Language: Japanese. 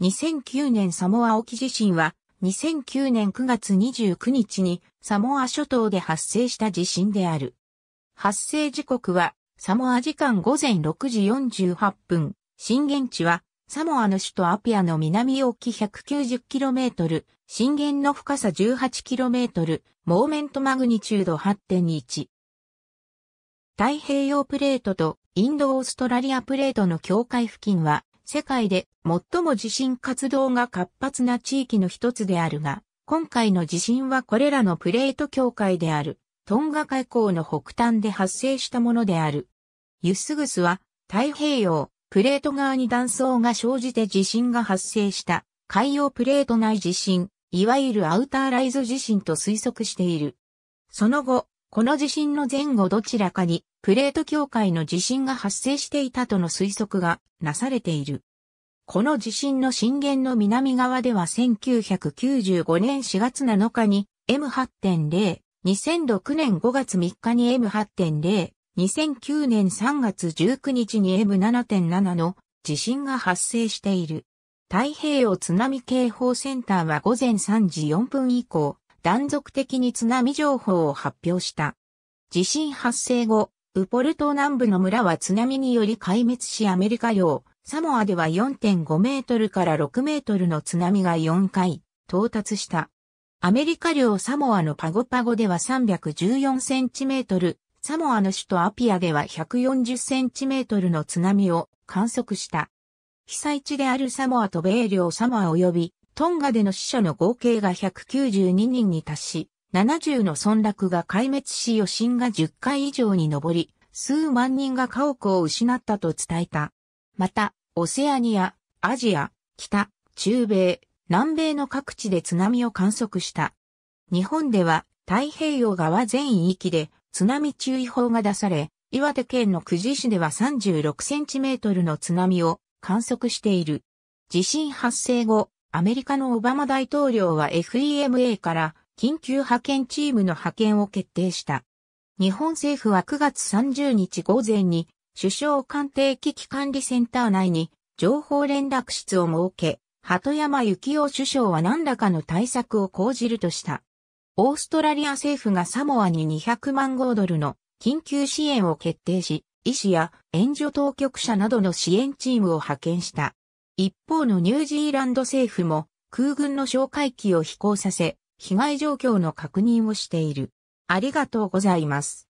2009年サモア沖地震は、2009年9月29日にサモア諸島で発生した地震である。発生時刻は、サモア時間午前6時48分、震源地は、サモアの首都アピアの南沖 190km、震源の深さ 18km、モーメントマグニチュード8.1。太平洋プレートとインドオーストラリアプレートの境界付近は世界で最も地震活動が活発な地域の一つであるが、今回の地震はこれらのプレート境界である、トンガ海溝の北端で発生したものである。ユスグスは太平洋、プレート側に断層が生じて地震が発生した海洋プレート内地震、いわゆるアウターライズ地震と推測している。その後、この地震の前後どちらかにプレート境界の地震が発生していたとの推測がなされている。この地震の震源の南側では1995年4月7日に M8.0、2006年5月3日に M8.0、2009年3月19日に M7.7 の地震が発生している。太平洋津波警報センターは午前3時4分以降、断続的に津波情報を発表した。地震発生後、ウポルト南部の村は津波により壊滅しアメリカ領、サモアでは4.5メートルから6メートルの津波が4回到達した。アメリカ領サモアのパゴパゴでは314センチメートル、サモアの首都アピアでは140センチメートルの津波を観測した。被災地であるサモアと米領サモア及びトンガでの死者の合計が192人に達し、70の村落が壊滅し余震が10回以上に上り、数万人が家屋を失ったと伝えた。また、オセアニア、アジア、北、中米、南米の各地で津波を観測した。日本では太平洋側全域で津波注意報が出され、岩手県の久慈市では36センチメートルの津波を観測している。地震発生後、アメリカのオバマ大統領は FEMA から緊急派遣チームの派遣を決定した。日本政府は9月30日午前に首相官邸危機管理センター内に情報連絡室を設け、鳩山幸夫首相は何らかの対策を講じるとした。オーストラリア政府がサモアに200万豪ドルの緊急支援を決定し、医師や援助当局者などの支援チームを派遣した。一方のニュージーランド政府も空軍の哨戒機を飛行させ、被害状況の確認をしている。ありがとうございます。